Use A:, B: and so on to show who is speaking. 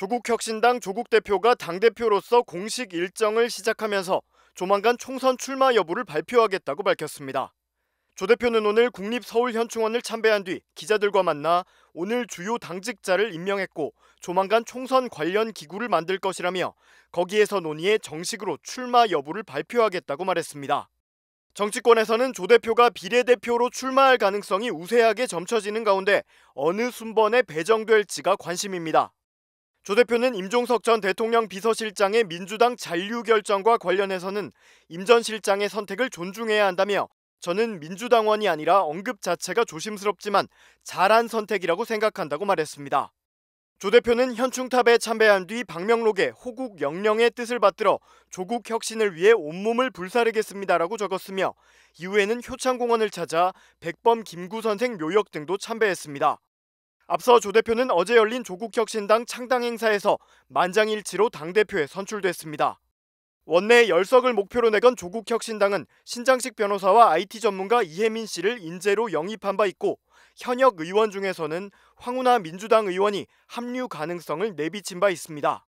A: 조국혁신당 조국 대표가 당대표로서 공식 일정을 시작하면서 조만간 총선 출마 여부를 발표하겠다고 밝혔습니다. 조 대표는 오늘 국립서울현충원을 참배한 뒤 기자들과 만나 오늘 주요 당직자를 임명했고 조만간 총선 관련 기구를 만들 것이라며 거기에서 논의해 정식으로 출마 여부를 발표하겠다고 말했습니다. 정치권에서는 조 대표가 비례대표로 출마할 가능성이 우세하게 점쳐지는 가운데 어느 순번에 배정될지가 관심입니다. 조 대표는 임종석 전 대통령 비서실장의 민주당 잔류 결정과 관련해서는 임 전 실장의 선택을 존중해야 한다며 저는 민주당원이 아니라 언급 자체가 조심스럽지만 잘한 선택이라고 생각한다고 말했습니다. 조 대표는 현충탑에 참배한 뒤 박명록에 호국 영령의 뜻을 받들어 조국 혁신을 위해 온몸을 불사르겠습니다라고 적었으며 이후에는 효창공원을 찾아 백범 김구 선생 묘역 등도 참배했습니다. 앞서 조 대표는 어제 열린 조국혁신당 창당 행사에서 만장일치로 당대표에 선출됐습니다. 원내 열석을 목표로 내건 조국혁신당은 신장식 변호사와 IT 전문가 이혜민 씨를 인재로 영입한 바 있고 현역 의원 중에서는 황운하 민주당 의원이 합류 가능성을 내비친 바 있습니다.